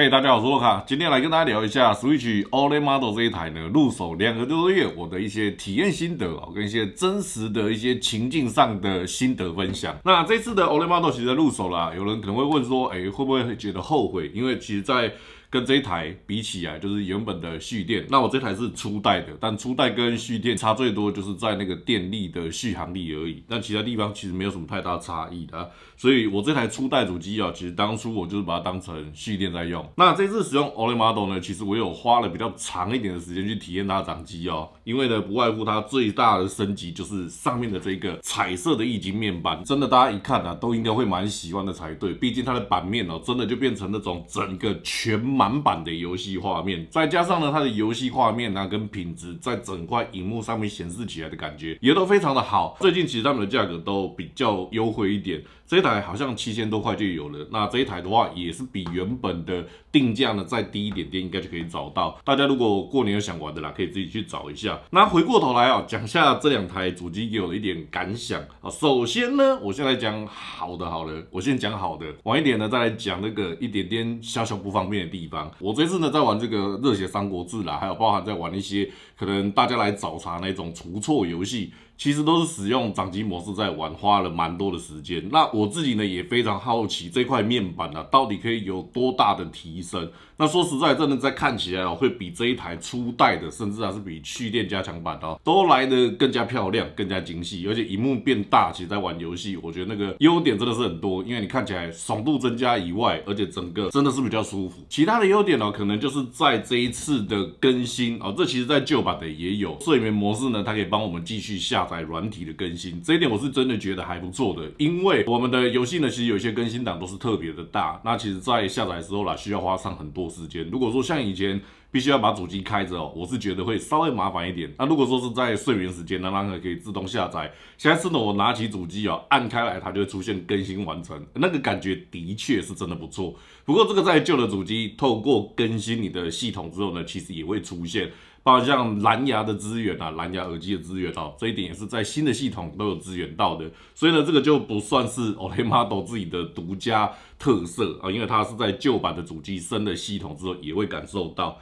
嘿，大家好，我是洛卡，今天来跟大家聊一下，Switch o l e d Model 这一台呢入手两个多月，我的一些体验心得，哦，跟一些真实的一些情境上的心得分享。那这次的 o l e d Model 其实入手了，有人可能会问说，哎，会不会觉得后悔？因为其实在跟这一台比起来，就是原本的蓄电。那我这台是初代的，但初代跟蓄电差最多就是在那个电力的续航力而已。那其他地方其实没有什么太大差异的。所以我这台初代主机啊，其实当初我就是把它当成蓄电在用。那这次使用 o l e Model 呢，其实我有花了比较长一点的时间去体验它的掌机哦。因为呢，不外乎它最大的升级就是上面的这个彩色的液晶面板。真的，大家一看啊，都应该会蛮喜欢的才对。毕竟它的版面哦，真的就变成那种整个全。满版的游戏画面，再加上呢，它的游戏画面呢，跟品质在整块荧幕上面显示起来的感觉，也都非常的好。最近其实他们的价格都比较优惠一点。这一台好像七千多块就有了，那这一台的话也是比原本的定价呢再低一点点，应该就可以找到。大家如果过年有想玩的啦，可以自己去找一下。那回过头来啊，讲下这两台主机给我的一点感想啊。首先呢，我先来讲好的，好了，我先讲好的，晚一点呢再来讲那个一点点小小不方便的地方。我这次呢在玩这个《热血三国志》啦，还有包含在玩一些可能大家来找茬那种除错游戏。其实都是使用掌机模式在玩，花了蛮多的时间。那我自己呢也非常好奇这块面板呢到底可以有多大的提升。那说实在，真的在看起来哦，会比这一台初代的，甚至还是比去电加强版的哦，都来的更加漂亮、更加精细，而且荧幕变大。其实在玩游戏，我觉得那个优点真的是很多，因为你看起来爽度增加以外，而且整个真的是比较舒服。其他的优点呢，可能就是在这一次的更新哦，这其实在旧版的也有睡眠模式呢，它可以帮我们继续下。在软体的更新这一点，我是真的觉得还不错的，因为我们的游戏呢，其实有些更新档都是特别的大，那其实，在下载时候啦，需要花上很多时间。如果说像以前必须要把主机开着，我是觉得会稍微麻烦一点。那如果说是在睡眠时间那那还可以自动下载。现在是呢，我拿起主机哦，按开来，它就会出现更新完成，那个感觉的确是真的不错。不过这个在旧的主机透过更新你的系统之后呢，其实也会出现。包括像蓝牙的资源啊，蓝牙耳机的资源到这一点也是在新的系统都有资源到的，所以呢，这个就不算是 o l e y Model 自己的独家特色啊，因为它是在旧版的主机升了系统之后也会感受到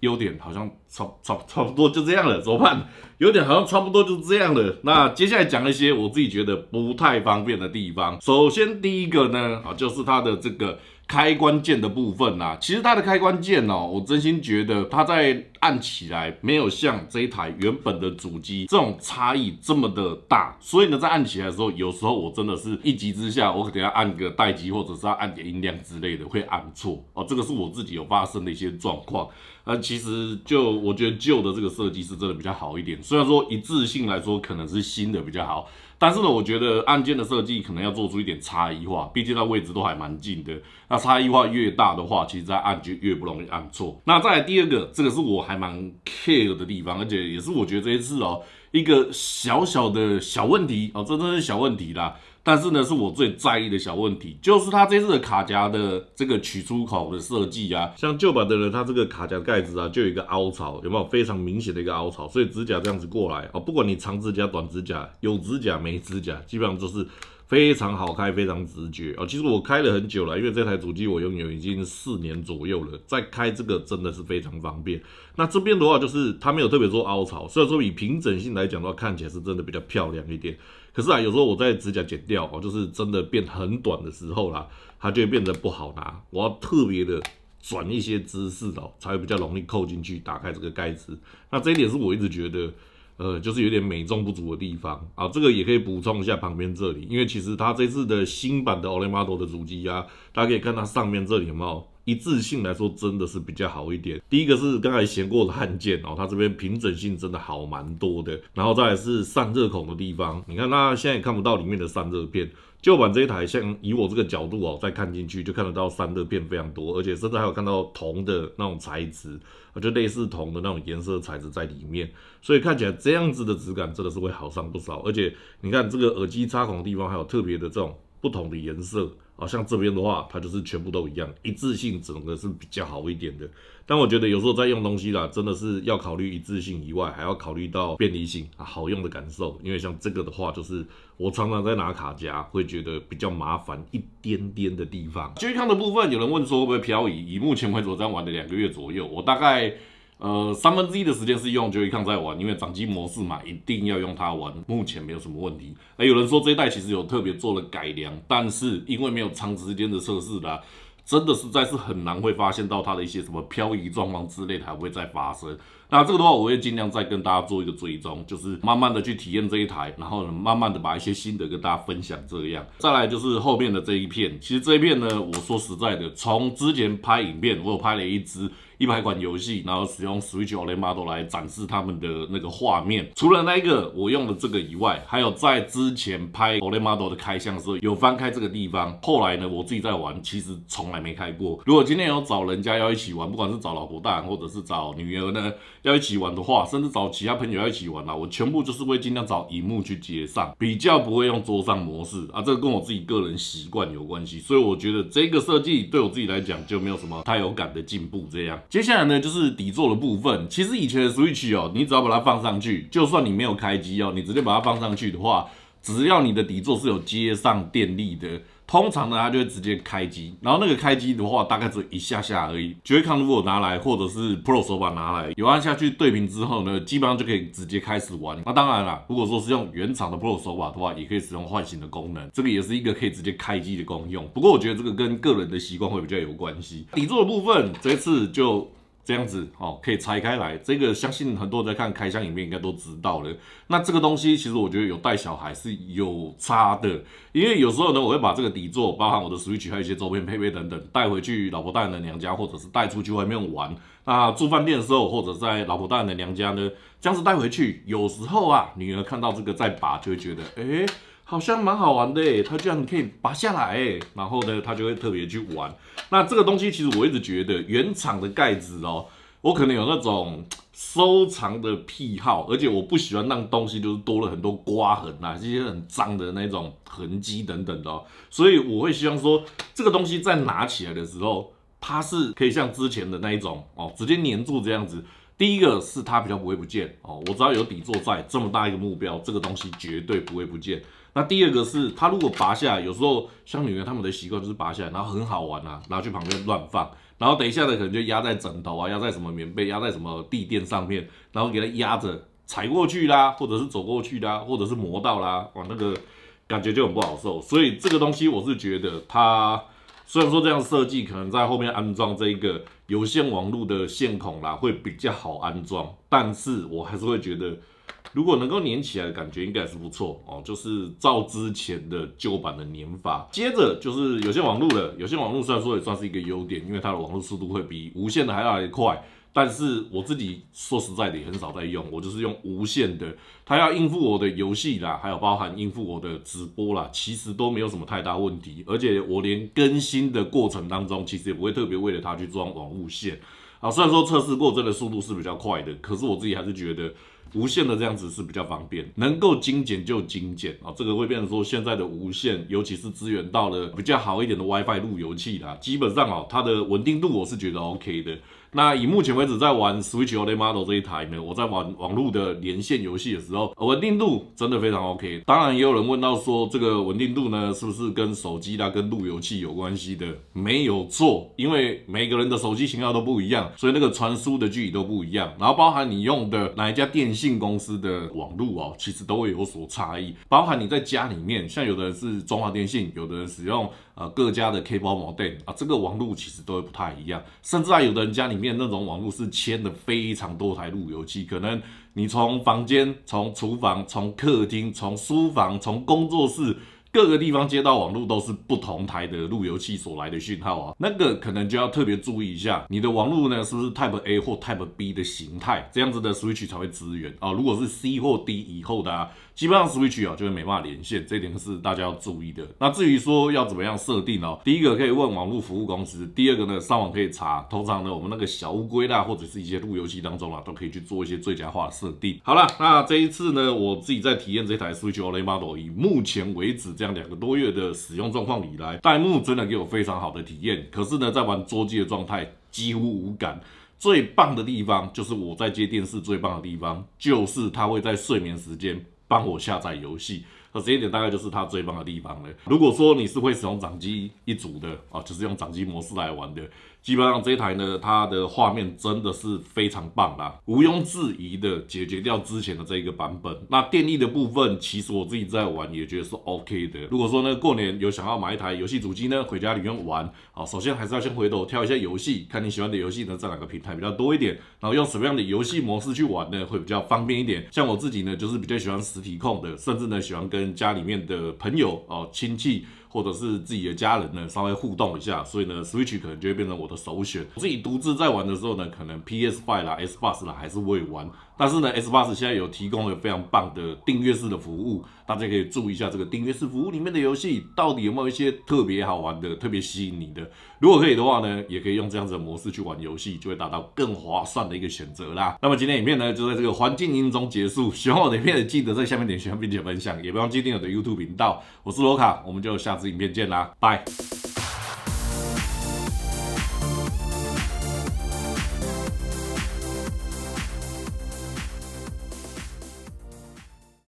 优点，好像差差差不多就这样了，怎么办？优点好像差不多就这样了。那接下来讲一些我自己觉得不太方便的地方，首先第一个呢，啊，就是它的这个。开关键的部分呐，其实它的开关键哦，我真心觉得它在按起来没有像这一台原本的主机这种差异这么的大，所以呢，在按起来的时候，有时候我真的是一急之下，我可能要按个待机，或者是要按点音量之类的，会按错哦。这个是我自己有发生的一些状况。呃，其实就我觉得旧的这个设计是真的比较好一点，虽然说一致性来说可能是新的比较好，但是呢，我觉得按键的设计可能要做出一点差异化，毕竟它位置都还蛮近的，那差异化越大的话，其实在按就越不容易按错。那再来第二个，这个是我还蛮 care 的地方，而且也是我觉得这一次哦，一个小小的小问题哦，真的是小问题啦。但是呢，是我最在意的小问题，就是它这次的卡夹的这个取出口的设计啊，像旧版的呢，它这个卡夹盖子啊，就有一个凹槽，有没有非常明显的一个凹槽，所以指甲这样子过来啊，不管你长指甲、短指甲、有指甲没指甲，基本上就是非常好开，非常直觉啊。其实我开了很久了，因为这台主机我拥有已经四年左右了，在开这个真的是非常方便。那这边的话就是它没有特别做凹槽，虽然说以平整性来讲的话，看起来是真的比较漂亮一点。可是啊，有时候我在指甲剪掉哦，就是真的变很短的时候啦，它就会变得不好拿。我要特别的转一些姿势哦，才会比较容易扣进去打开这个盖子。那这一点是我一直觉得，呃，就是有点美中不足的地方啊。这个也可以补充一下旁边这里，因为其实它这次的新版的 o l m a d o 的主机啊，大家可以看它上面这里，有没有？一致性来说真的是比较好一点。第一个是刚才闲过的按键哦，它这边平整性真的好蛮多的。然后再是散热孔的地方，你看它现在也看不到里面的散热片。旧版这一台，像以我这个角度哦再看进去，就看得到散热片非常多，而且甚至还有看到铜的那种材质，就类似铜的那种颜色材质在里面。所以看起来这样子的质感真的是会好上不少。而且你看这个耳机插孔地方还有特别的这种不同的颜色，啊，像这边的话，它就是全部都一样，一致性整个是比较好一点的。但我觉得有时候在用东西啦，真的是要考虑一致性以外，还要考虑到便利性啊，好用的感受。因为像这个的话，就是我常常在拿卡夹，会觉得比较麻烦一点点的地方。健康的部分，有人问说会不会漂移？以目前我昨天玩的两个月左右，我大概。呃，三分之一的时间是用 Joy 在玩，因为掌机模式嘛，一定要用它玩，目前没有什么问题。哎，有人说这一代其实有特别做了改良，但是因为没有长时间的测试啦，真的实在是很难会发现到它的一些什么漂移状况之类的还会再发生。那这个的话，我会尽量再跟大家做一个追踪，就是慢慢的去体验这一台，然后呢，慢慢的把一些心得跟大家分享。这样，再来就是后面的这一片，其实这一片呢，我说实在的，从之前拍影片，我有拍了一支。一百款游戏，然后使用 Switch OLED Model 来展示他们的那个画面。除了那个我用的这个以外，还有在之前拍 OLED Model 的开箱的时候有翻开这个地方。后来呢，我自己在玩，其实从来没开过。如果今天有找人家要一起玩，不管是找老婆大人或者是找女儿呢，要一起玩的话，甚至找其他朋友要一起玩啦，我全部就是会尽量找荧幕去接上，比较不会用桌上模式啊。这个跟我自己个人习惯有关系，所以我觉得这个设计对我自己来讲就没有什么太有感的进步这样。接下来呢，就是底座的部分。其实以前的 Switch 哦，你只要把它放上去，就算你没有开机哦，你直接把它放上去的话，只要你的底座是有接上电力的。通常呢，它就会直接开机，然后那个开机的话大概只一下下而已。绝康如果拿来或者是 Pro 手把拿来，有按下去对屏之后呢，基本上就可以直接开始玩。那当然啦，如果说是用原厂的 Pro 手把的话，也可以使用唤醒的功能，这个也是一个可以直接开机的功用。不过我觉得这个跟个人的习惯会比较有关系。底座的部分这次就。这样子哦，可以拆开来。这个相信很多人在看开箱影片应该都知道了。那这个东西其实我觉得有带小孩是有差的，因为有时候呢，我会把这个底座，包含我的 Switch 还有一些周边配备等等带回去，老婆大人的娘家或者是带出去外面玩。那住饭店的时候，或者在老婆大人的娘家呢，这样子带回去，有时候啊，女儿看到这个在拔，就会觉得，哎。好像蛮好玩的诶，它居然可以拔下来诶，然后呢，他就会特别去玩。那这个东西其实我一直觉得原厂的盖子哦，我可能有那种 收藏的癖好，而且我不喜欢让东西就是多了很多刮痕啊，这些很脏的那种痕迹等等的，所以我会希望说这个东西在拿起来的时候，它是可以像之前的那一种哦，直接粘住这样子。第一个是它比较不会不见哦，我只要有底座在，这么大一个目标，这个东西绝对不会不见。那第二个是它如果拔下来，有时候像女人他们的习惯就是拔下来，然后很好玩啊，拿去旁边乱放，然后等一下呢可能就压在枕头啊，压在什么棉被，压在什么地垫上面，然后给它压着踩过去啦，或者是走过去啦，或者是磨到啦，哇那个感觉就很不好受，所以这个东西我是觉得它。虽然说这样设计可能在后面安装这一个有线网络的线孔啦会比较好安装，但是我还是会觉得如果能够粘起来的感觉应该是不错哦，就是照之前的旧版的粘法。接着就是有线网络了，有线网络虽然说也算是一个优点，因为它的网络速度会比无线的还要快。但是我自己说实在的也很少在用，我就是用无线的，它要应付我的游戏啦，还有包含应付我的直播啦，其实都没有什么太大问题。而且我连更新的过程当中，其实也不会特别为了它去装网线啊。虽然说测试过真的速度是比较快的，可是我自己还是觉得无线的这样子是比较方便，能够精简就精简啊。这个会变成说现在的无线，尤其是支援到了比较好一点的 WiFi 路由器啦，基本上哦，它的稳定度我是觉得 OK 的。那以目前为止在玩 Switch OLED Model 这一台呢，我在玩网络的连线游戏的时候，稳定度真的非常 OK。当然也有人问到说，这个稳定度呢，是不是跟手机啦、跟路由器有关系的？没有错，因为每个人的手机型号都不一样，所以那个传输的距离都不一样。然后包含你用的哪一家电信公司的网络哦，其实都会有所差异。包含你在家里面，像有的人是中华电信，有的人使用。呃，各家的 K 包 modem 啊，这个网络其实都会不太一样，甚至啊，有的人家里面那种网络是牵的非常多台路由器，可能你从房间、从厨房、从客厅、从书房、从工作室。各个地方接到网络都是不同台的路由器所来的讯号啊，那个可能就要特别注意一下，你的网络呢是不是 Type A 或 Type B 的形态，这样子的 Switch 才会支援啊。如果是 C 或 D 以后的啊，基本上 Switch 啊就会没办法连线，这点是大家要注意的。那至于说要怎么样设定哦，第一个可以问网络服务公司，第二个呢上网可以查，通常呢我们那个小乌龟啦，或者是一些路由器当中啦，都可以去做一些最佳化设定。好了，那这一次呢我自己在体验这台 Switch o l e Model，以目前为止这样。讲两个多月的使用状况以来，戴幕真的给我非常好的体验。可是呢，在玩桌机的状态几乎无感。最棒的地方就是我在接电视，最棒的地方就是它会在睡眠时间帮我下载游戏。那这一点大概就是它最棒的地方了。如果说你是会使用掌机一族的啊，就是用掌机模式来玩的。基本上这台呢，它的画面真的是非常棒啦，毋庸置疑的解决掉之前的这个版本。那电力的部分，其实我自己在玩也觉得是 OK 的。如果说呢，过年有想要买一台游戏主机呢，回家里面玩，啊，首先还是要先回头挑一下游戏，看你喜欢的游戏呢，在哪个平台比较多一点，然后用什么样的游戏模式去玩呢，会比较方便一点。像我自己呢，就是比较喜欢实体控的，甚至呢，喜欢跟家里面的朋友哦，亲戚。或者是自己的家人呢，稍微互动一下，所以呢，Switch 可能就会变成我的首选。我自己独自在玩的时候呢，可能 PS5 啦、S Plus 啦还是会玩。但是呢，S Plus 现在有提供了非常棒的订阅式的服务，大家可以注意一下这个订阅式服务里面的游戏到底有没有一些特别好玩的、特别吸引你的。如果可以的话呢，也可以用这样子的模式去玩游戏，就会达到更划算的一个选择啦。那么今天影片呢，就在这个环境音中结束。喜欢我的影片的，记得在下面点喜欢并且分享，也不忘记订阅我的 YouTube 频道。我是罗卡，我们就下次影片见啦，拜。